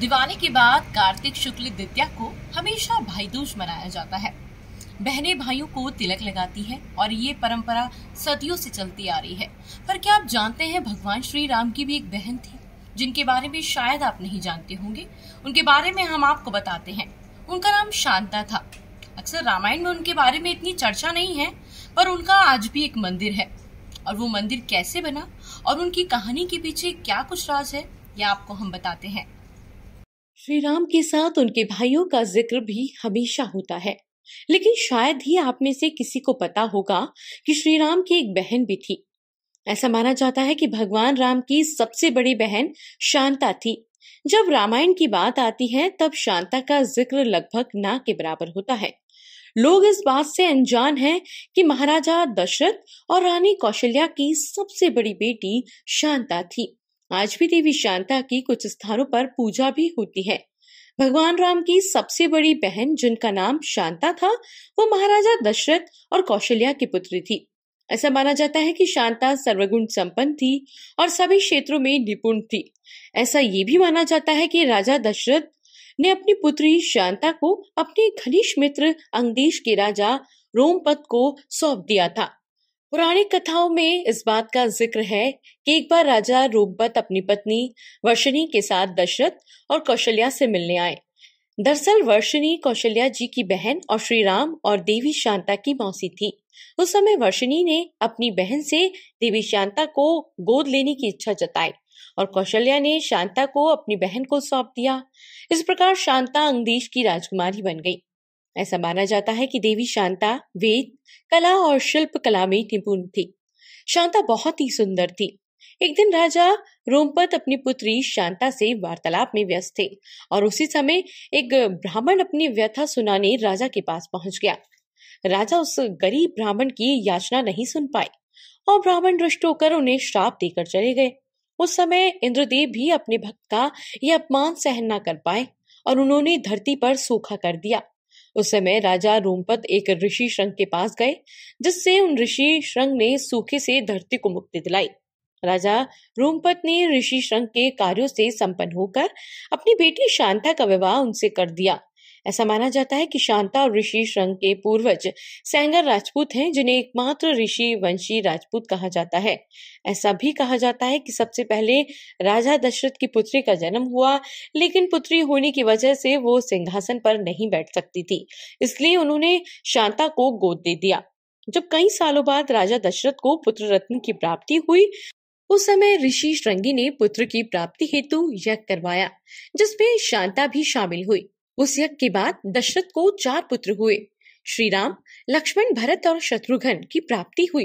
दिवाली के बाद कार्तिक शुक्ल द्वितिया को हमेशा भाई दूज मनाया जाता है बहने भाइयों को तिलक लगाती हैं और ये परंपरा सदियों से चलती आ रही है पर क्या आप जानते हैं भगवान श्री राम की भी एक बहन थी जिनके बारे में शायद आप नहीं जानते होंगे उनके बारे में हम आपको बताते हैं उनका नाम शांता था अक्सर रामायण में उनके बारे में इतनी चर्चा नहीं है पर उनका आज भी एक मंदिर है और वो मंदिर कैसे बना और उनकी कहानी के पीछे क्या कुछ राज है ये आपको हम बताते हैं श्री राम के साथ उनके भाइयों का जिक्र भी हमेशा होता है लेकिन शायद ही आप में से किसी को पता होगा कि श्री राम की एक बहन भी थी ऐसा माना जाता है कि भगवान राम की सबसे बड़ी बहन शांता थी जब रामायण की बात आती है तब शांता का जिक्र लगभग ना के बराबर होता है लोग इस बात से अनजान हैं कि महाराजा दशरथ और रानी कौशल्या की सबसे बड़ी बेटी शांता थी आज भी देवी शांता की कुछ स्थानों पर पूजा भी होती है भगवान राम की सबसे बड़ी बहन जिनका नाम शांता था वो महाराजा दशरथ और कौशल्या की पुत्री थी ऐसा माना जाता है कि शांता सर्वगुण संपन्न थी और सभी क्षेत्रों में निपुण थी ऐसा ये भी माना जाता है कि राजा दशरथ ने अपनी पुत्री शांता को अपने घनिष्ठ मित्र अंगदेश के राजा रोमपत को सौंप दिया था पौराणिक कथाओं में इस बात का जिक्र है कि एक बार राजा रोगबत अपनी पत्नी वर्षिनी के साथ दशरथ और कौशल्या से मिलने आए दरअसल वर्षिनी कौशल्या जी की बहन और श्री राम और देवी शांता की मौसी थी उस समय वर्षिनी ने अपनी बहन से देवी शांता को गोद लेने की इच्छा जताई और कौशल्या ने शांता को अपनी बहन को सौंप दिया इस प्रकार शांता अंगदेश की राजकुमारी बन गई ऐसा माना जाता है कि देवी शांता वेद कला और शिल्प कला में निपुण थी शांता बहुत ही सुंदर थी एक दिन राजा रोमपत अपनी पुत्री शांता से वार्तालाप में व्यस्त थे और उसी समय एक ब्राह्मण अपनी व्यथा सुनाने राजा के पास पहुंच गया राजा उस गरीब ब्राह्मण की याचना नहीं सुन पाए और ब्राह्मण दुष्ट होकर उन्हें श्राप देकर चले गए उस समय इंद्रदेव भी अपने भक्त का यह अपमान सहन न कर पाए और उन्होंने धरती पर सूखा कर दिया उस समय राजा रोमपत एक ऋषि श्रंग के पास गए जिससे उन ऋषि श्रंग ने सूखे से धरती को मुक्ति दिलाई राजा रोमपत ने ऋषि श्रंग के कार्यों से संपन्न होकर अपनी बेटी शांता का विवाह उनसे कर दिया ऐसा माना जाता है कि शांता और ऋषि श्रंग के पूर्वज सैंगर राजपूत हैं जिन्हें एकमात्र ऋषि वंशी राजपूत कहा जाता है ऐसा भी कहा जाता है कि सबसे पहले राजा दशरथ की पुत्री का जन्म हुआ लेकिन पुत्री होने की वजह से वो सिंहासन पर नहीं बैठ सकती थी इसलिए उन्होंने शांता को गोद दे दिया जब कई सालों बाद राजा दशरथ को पुत्र रत्न की प्राप्ति हुई उस समय ऋषि श्रृंगी ने पुत्र की प्राप्ति हेतु यज्ञ करवाया जिसमें शांता भी शामिल हुई उस यज्ञ के बाद दशरथ को चार पुत्र हुए श्री राम लक्ष्मण भरत और शत्रुघ्न की प्राप्ति हुई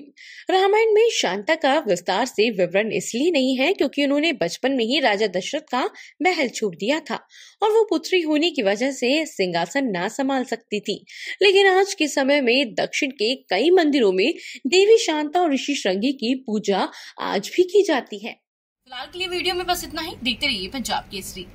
रामायण में शांता का विस्तार से विवरण इसलिए नहीं है क्योंकि उन्होंने बचपन में ही राजा दशरथ का महल छोड़ दिया था और वो पुत्री होने की वजह से सिंहासन ना संभाल सकती थी लेकिन आज के समय में दक्षिण के कई मंदिरों में देवी शांता और ऋषि श्रृंगी की पूजा आज भी की जाती है फिलहाल के लिए वीडियो में बस इतना ही देखते रहिए पंजाब केसरी